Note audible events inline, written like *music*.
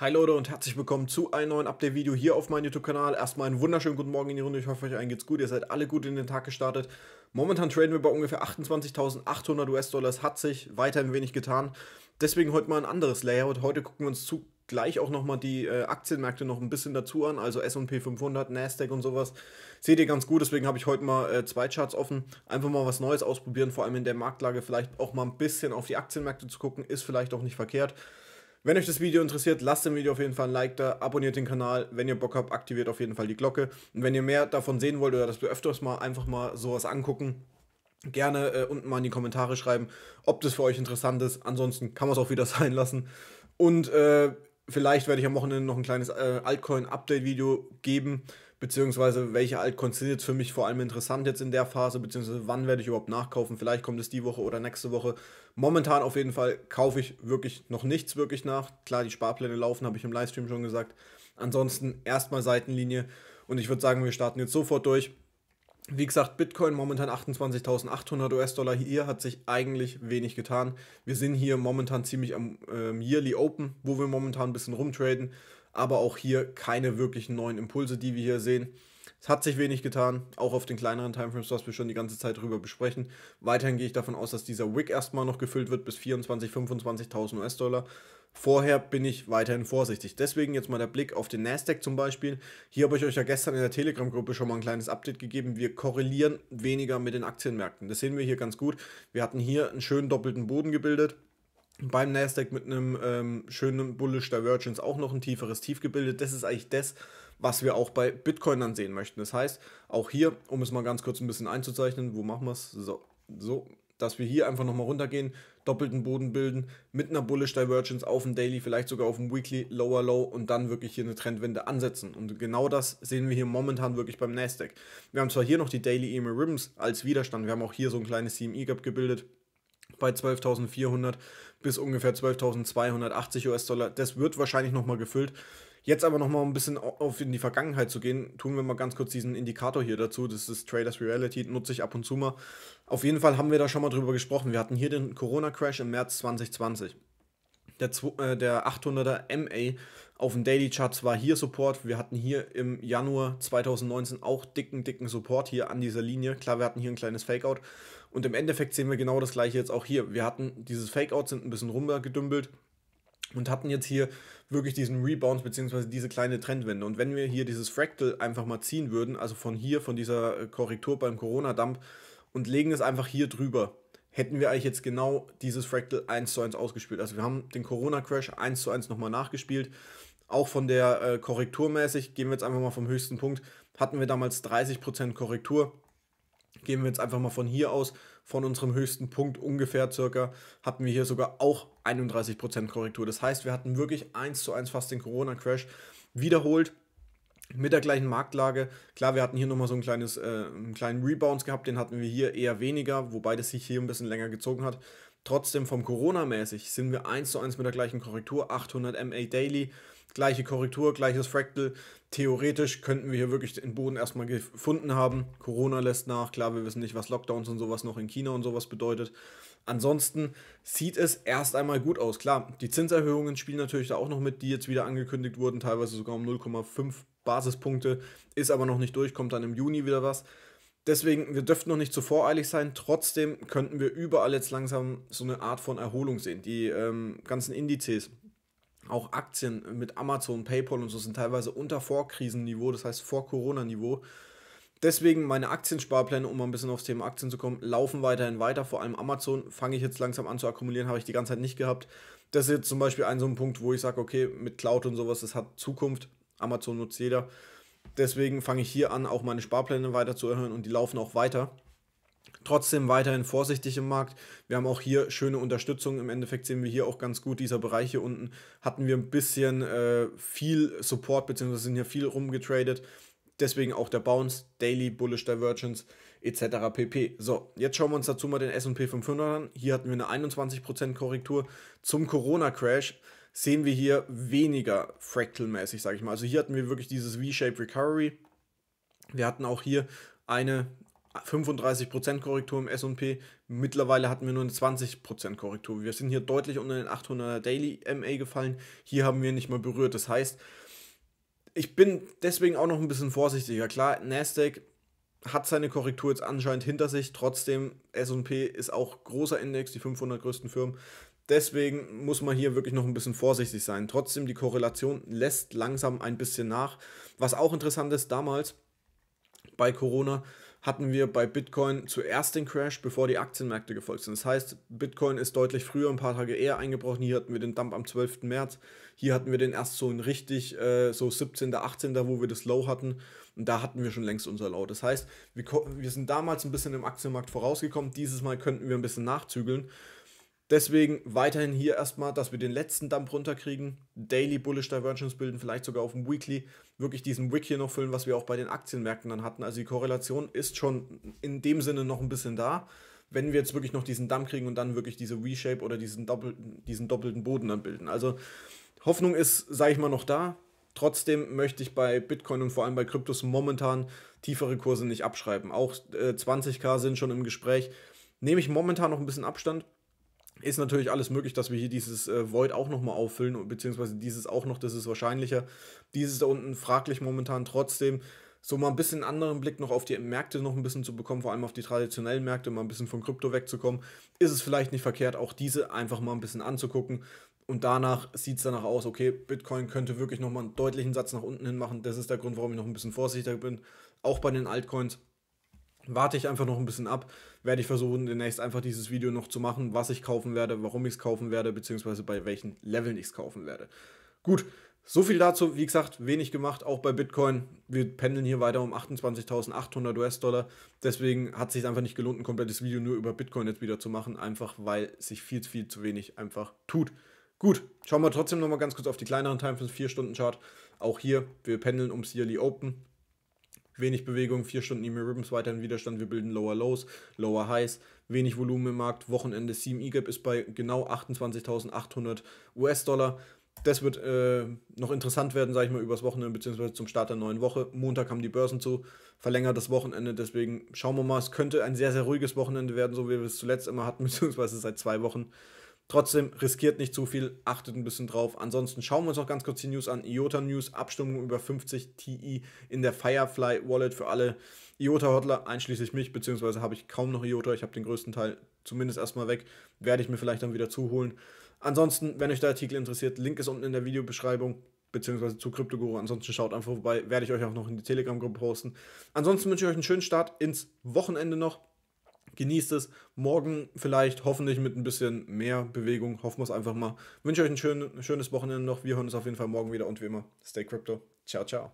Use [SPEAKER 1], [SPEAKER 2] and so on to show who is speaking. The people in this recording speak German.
[SPEAKER 1] Hi Leute und herzlich willkommen zu einem neuen Update-Video hier auf meinem YouTube-Kanal. Erstmal einen wunderschönen guten Morgen in die Runde. Ich hoffe, euch allen geht's gut. Ihr seid alle gut in den Tag gestartet. Momentan traden wir bei ungefähr 28.800 US-Dollar. hat sich weiterhin wenig getan. Deswegen heute mal ein anderes Layout. Heute gucken wir uns zugleich auch nochmal die äh, Aktienmärkte noch ein bisschen dazu an. Also S&P 500, Nasdaq und sowas. Seht ihr ganz gut. Deswegen habe ich heute mal äh, zwei Charts offen. Einfach mal was Neues ausprobieren. Vor allem in der Marktlage vielleicht auch mal ein bisschen auf die Aktienmärkte zu gucken. Ist vielleicht auch nicht verkehrt. Wenn euch das Video interessiert, lasst dem Video auf jeden Fall ein Like da, abonniert den Kanal, wenn ihr Bock habt, aktiviert auf jeden Fall die Glocke. Und wenn ihr mehr davon sehen wollt oder dass wir öfters mal einfach mal sowas angucken, gerne äh, unten mal in die Kommentare schreiben, ob das für euch interessant ist. Ansonsten kann man es auch wieder *laughs* sein lassen. Und äh, vielleicht werde ich am Wochenende noch ein kleines äh, Altcoin-Update-Video geben beziehungsweise welche Altcoins sind jetzt für mich vor allem interessant jetzt in der Phase, beziehungsweise wann werde ich überhaupt nachkaufen, vielleicht kommt es die Woche oder nächste Woche. Momentan auf jeden Fall kaufe ich wirklich noch nichts wirklich nach. Klar, die Sparpläne laufen, habe ich im Livestream schon gesagt. Ansonsten erstmal Seitenlinie und ich würde sagen, wir starten jetzt sofort durch. Wie gesagt, Bitcoin momentan 28.800 US-Dollar. Hier hat sich eigentlich wenig getan. Wir sind hier momentan ziemlich am ähm, Yearly Open, wo wir momentan ein bisschen rumtraden aber auch hier keine wirklichen neuen Impulse, die wir hier sehen. Es hat sich wenig getan, auch auf den kleineren Timeframes, was wir schon die ganze Zeit darüber besprechen. Weiterhin gehe ich davon aus, dass dieser Wick erstmal noch gefüllt wird bis 24.000, 25.000 US-Dollar. Vorher bin ich weiterhin vorsichtig. Deswegen jetzt mal der Blick auf den Nasdaq zum Beispiel. Hier habe ich euch ja gestern in der Telegram-Gruppe schon mal ein kleines Update gegeben. Wir korrelieren weniger mit den Aktienmärkten. Das sehen wir hier ganz gut. Wir hatten hier einen schönen doppelten Boden gebildet beim Nasdaq mit einem ähm, schönen Bullish Divergence auch noch ein tieferes Tief gebildet. Das ist eigentlich das, was wir auch bei Bitcoin dann sehen möchten. Das heißt, auch hier, um es mal ganz kurz ein bisschen einzuzeichnen, wo machen wir es? So, so, dass wir hier einfach nochmal runtergehen, doppelten Boden bilden, mit einer Bullish Divergence auf dem Daily, vielleicht sogar auf dem Weekly, Lower Low und dann wirklich hier eine Trendwende ansetzen. Und genau das sehen wir hier momentan wirklich beim Nasdaq. Wir haben zwar hier noch die Daily EMA Ribbons als Widerstand, wir haben auch hier so ein kleines CME Gap gebildet bei 12.400 bis ungefähr 12.280 US-Dollar. Das wird wahrscheinlich nochmal gefüllt. Jetzt aber nochmal ein bisschen auf in die Vergangenheit zu gehen, tun wir mal ganz kurz diesen Indikator hier dazu. Das ist Traders Reality, nutze ich ab und zu mal. Auf jeden Fall haben wir da schon mal drüber gesprochen. Wir hatten hier den Corona-Crash im März 2020. Der, äh, der 800er MA auf dem Daily Chart zwar hier Support. Wir hatten hier im Januar 2019 auch dicken, dicken Support hier an dieser Linie. Klar, wir hatten hier ein kleines Fakeout. Und im Endeffekt sehen wir genau das gleiche jetzt auch hier. Wir hatten dieses Fakeout, sind ein bisschen rumgedümpelt und hatten jetzt hier wirklich diesen Rebound bzw. diese kleine Trendwende. Und wenn wir hier dieses Fractal einfach mal ziehen würden, also von hier, von dieser äh, Korrektur beim Corona-Dump und legen es einfach hier drüber, hätten wir eigentlich jetzt genau dieses Fractal 1 zu 1 ausgespielt. Also wir haben den Corona-Crash 1 zu 1 nochmal nachgespielt auch von der äh, Korrektur mäßig, gehen wir jetzt einfach mal vom höchsten Punkt, hatten wir damals 30% Korrektur. Gehen wir jetzt einfach mal von hier aus, von unserem höchsten Punkt ungefähr circa, hatten wir hier sogar auch 31% Korrektur. Das heißt, wir hatten wirklich 1 zu 1 fast den Corona-Crash wiederholt mit der gleichen Marktlage. Klar, wir hatten hier nochmal so ein kleines, äh, einen kleinen Rebound gehabt, den hatten wir hier eher weniger, wobei das sich hier ein bisschen länger gezogen hat. Trotzdem vom Corona-mäßig sind wir 1 zu 1 mit der gleichen Korrektur, 800 MA Daily, gleiche Korrektur, gleiches Fractal. Theoretisch könnten wir hier wirklich den Boden erstmal gefunden haben. Corona lässt nach, klar, wir wissen nicht, was Lockdowns und sowas noch in China und sowas bedeutet. Ansonsten sieht es erst einmal gut aus. Klar, die Zinserhöhungen spielen natürlich da auch noch mit, die jetzt wieder angekündigt wurden, teilweise sogar um 0,5 Basispunkte, ist aber noch nicht durch, kommt dann im Juni wieder was. Deswegen, wir dürften noch nicht zu voreilig sein. Trotzdem könnten wir überall jetzt langsam so eine Art von Erholung sehen. Die ähm, ganzen Indizes auch Aktien mit Amazon, PayPal und so sind teilweise unter Vorkrisenniveau, das heißt vor Corona-Niveau. Deswegen meine Aktiensparpläne, um mal ein bisschen aufs Thema Aktien zu kommen, laufen weiterhin weiter. Vor allem Amazon fange ich jetzt langsam an zu akkumulieren, habe ich die ganze Zeit nicht gehabt. Das ist jetzt zum Beispiel ein so ein Punkt, wo ich sage, okay, mit Cloud und sowas, das hat Zukunft. Amazon nutzt jeder. Deswegen fange ich hier an, auch meine Sparpläne weiter zu erhöhen und die laufen auch weiter. Trotzdem weiterhin vorsichtig im Markt. Wir haben auch hier schöne Unterstützung. Im Endeffekt sehen wir hier auch ganz gut, dieser Bereich hier unten hatten wir ein bisschen äh, viel Support, beziehungsweise sind hier viel rumgetradet. Deswegen auch der Bounce, Daily Bullish Divergence etc. pp. So, jetzt schauen wir uns dazu mal den S&P 500 an. Hier hatten wir eine 21% Korrektur zum Corona-Crash. Sehen wir hier weniger fractal-mäßig, sage ich mal. Also hier hatten wir wirklich dieses V-Shape Recovery. Wir hatten auch hier eine 35% Korrektur im SP. Mittlerweile hatten wir nur eine 20% Korrektur. Wir sind hier deutlich unter den 800er Daily MA gefallen. Hier haben wir nicht mal berührt. Das heißt, ich bin deswegen auch noch ein bisschen vorsichtiger. Klar, Nasdaq hat seine Korrektur jetzt anscheinend hinter sich. Trotzdem, SP ist auch großer Index, die 500 größten Firmen. Deswegen muss man hier wirklich noch ein bisschen vorsichtig sein. Trotzdem, die Korrelation lässt langsam ein bisschen nach. Was auch interessant ist, damals bei Corona hatten wir bei Bitcoin zuerst den Crash, bevor die Aktienmärkte gefolgt sind. Das heißt, Bitcoin ist deutlich früher, ein paar Tage eher eingebrochen. Hier hatten wir den Dump am 12. März. Hier hatten wir den erst so ein richtig, äh, so 17., 18., wo wir das Low hatten. Und da hatten wir schon längst unser Low. Das heißt, wir, wir sind damals ein bisschen im Aktienmarkt vorausgekommen. Dieses Mal könnten wir ein bisschen nachzügeln. Deswegen weiterhin hier erstmal, dass wir den letzten Dump runterkriegen, Daily Bullish Divergence bilden, vielleicht sogar auf dem Weekly, wirklich diesen Wick hier noch füllen, was wir auch bei den Aktienmärkten dann hatten. Also die Korrelation ist schon in dem Sinne noch ein bisschen da. Wenn wir jetzt wirklich noch diesen Dump kriegen und dann wirklich diese Reshape oder diesen doppelten, diesen doppelten Boden dann bilden. Also Hoffnung ist, sage ich mal, noch da. Trotzdem möchte ich bei Bitcoin und vor allem bei Kryptos momentan tiefere Kurse nicht abschreiben. Auch äh, 20k sind schon im Gespräch. Nehme ich momentan noch ein bisschen Abstand, ist natürlich alles möglich, dass wir hier dieses äh, Void auch nochmal auffüllen, beziehungsweise dieses auch noch, das ist wahrscheinlicher. Dieses da unten fraglich momentan trotzdem. So mal ein bisschen anderen Blick noch auf die Märkte noch ein bisschen zu bekommen, vor allem auf die traditionellen Märkte, mal ein bisschen von Krypto wegzukommen, ist es vielleicht nicht verkehrt, auch diese einfach mal ein bisschen anzugucken. Und danach sieht es danach aus, okay, Bitcoin könnte wirklich nochmal einen deutlichen Satz nach unten hin machen. Das ist der Grund, warum ich noch ein bisschen vorsichtiger bin. Auch bei den Altcoins warte ich einfach noch ein bisschen ab, werde ich versuchen, demnächst einfach dieses Video noch zu machen, was ich kaufen werde, warum ich es kaufen werde, beziehungsweise bei welchen Leveln ich es kaufen werde. Gut, so viel dazu. Wie gesagt, wenig gemacht, auch bei Bitcoin. Wir pendeln hier weiter um 28.800 US-Dollar. Deswegen hat es sich einfach nicht gelohnt, ein komplettes Video nur über Bitcoin jetzt wieder zu machen, einfach weil sich viel, viel zu wenig einfach tut. Gut, schauen wir trotzdem nochmal ganz kurz auf die kleineren Timeframes, 4-Stunden-Chart. Auch hier, wir pendeln ums Yearly Open wenig Bewegung, vier Stunden E-Mail Ribbons, weiterhin Widerstand, wir bilden Lower Lows, Lower Highs, wenig Volumen im Markt, Wochenende CME gap ist bei genau 28.800 US-Dollar. Das wird äh, noch interessant werden, sage ich mal, übers Wochenende beziehungsweise zum Start der neuen Woche. Montag haben die Börsen zu, verlängert das Wochenende, deswegen schauen wir mal. Es könnte ein sehr, sehr ruhiges Wochenende werden, so wie wir es zuletzt immer hatten, *laughs* beziehungsweise seit zwei Wochen. Trotzdem riskiert nicht zu viel, achtet ein bisschen drauf. Ansonsten schauen wir uns noch ganz kurz die News an. IOTA News, Abstimmung über 50 TI in der Firefly Wallet für alle IOTA-Hodler, einschließlich mich, beziehungsweise habe ich kaum noch IOTA. Ich habe den größten Teil zumindest erstmal weg. Werde ich mir vielleicht dann wieder zuholen. Ansonsten, wenn euch der Artikel interessiert, Link ist unten in der Videobeschreibung beziehungsweise zu CryptoGuru. Ansonsten schaut einfach vorbei, werde ich euch auch noch in die Telegram-Gruppe posten. Ansonsten wünsche ich euch einen schönen Start ins Wochenende noch. Genießt es. Morgen vielleicht hoffentlich mit ein bisschen mehr Bewegung. Hoffen wir es einfach mal. Wünsche euch ein schön, schönes Wochenende noch. Wir hören uns auf jeden Fall morgen wieder und wie immer, stay crypto. Ciao, ciao.